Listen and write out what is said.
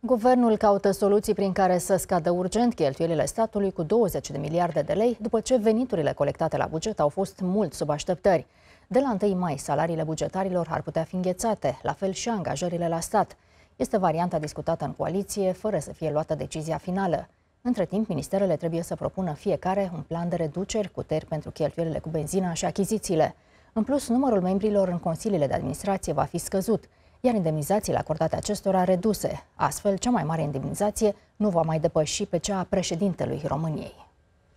Guvernul caută soluții prin care să scadă urgent cheltuielile statului cu 20 de miliarde de lei, după ce veniturile colectate la buget au fost mult sub așteptări. De la 1 mai, salariile bugetarilor ar putea fi înghețate, la fel și angajările la stat. Este varianta discutată în coaliție, fără să fie luată decizia finală. Între timp, ministerele trebuie să propună fiecare un plan de reduceri cu teri pentru cheltuielile cu benzina și achizițiile. În plus, numărul membrilor în consiliile de administrație va fi scăzut – iar indemnizațiile acordate acestora reduse. Astfel, cea mai mare indemnizație nu va mai depăși pe cea a președintelui României.